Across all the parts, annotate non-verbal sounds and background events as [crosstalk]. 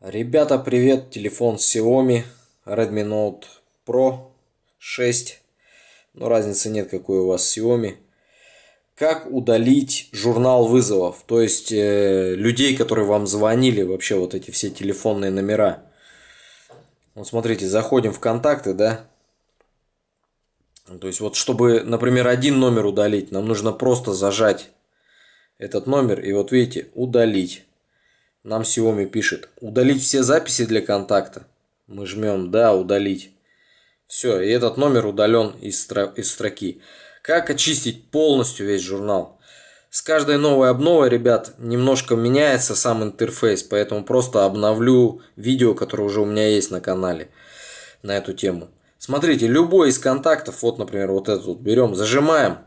Ребята, привет! Телефон Xiaomi Redmi Note Pro 6. Но ну, разницы нет, какой у вас Xiaomi. Как удалить журнал вызовов? То есть э, людей, которые вам звонили, вообще вот эти все телефонные номера. Вот смотрите, заходим в контакты, да? То есть вот чтобы, например, один номер удалить, нам нужно просто зажать этот номер и вот видите, удалить. Нам Xiaomi пишет, удалить все записи для контакта. Мы жмем «Да, удалить». Все, и этот номер удален из, стро из строки. Как очистить полностью весь журнал? С каждой новой обновой, ребят, немножко меняется сам интерфейс, поэтому просто обновлю видео, которое уже у меня есть на канале на эту тему. Смотрите, любой из контактов, вот, например, вот этот вот берем, зажимаем,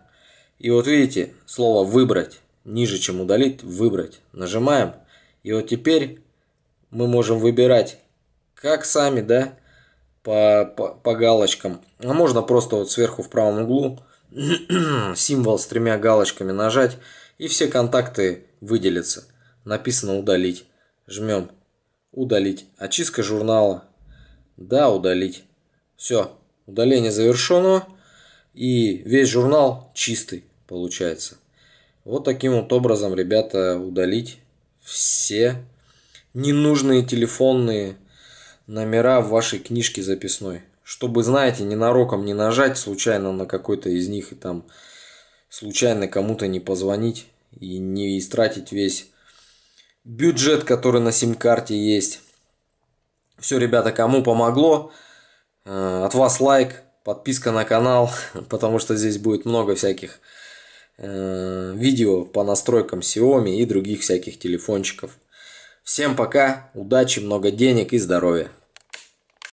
и вот видите, слово «выбрать» ниже, чем «удалить», «выбрать». Нажимаем, и вот теперь мы можем выбирать, как сами, да, по, по, по галочкам. А можно просто вот сверху в правом углу [clears throat] символ с тремя галочками нажать, и все контакты выделятся. Написано «Удалить». Жмем «Удалить». Очистка журнала. Да, удалить. Все, удаление завершено. И весь журнал чистый получается. Вот таким вот образом, ребята, удалить все ненужные телефонные номера в вашей книжке записной. Чтобы, знаете, ненароком не нажать случайно на какой-то из них и там случайно кому-то не позвонить и не истратить весь бюджет, который на сим-карте есть. Все, ребята, кому помогло, э, от вас лайк, подписка на канал, [laughs] потому что здесь будет много всяких Э, видео по настройкам Xiaomi и других всяких телефончиков. Всем пока, удачи, много денег и здоровья.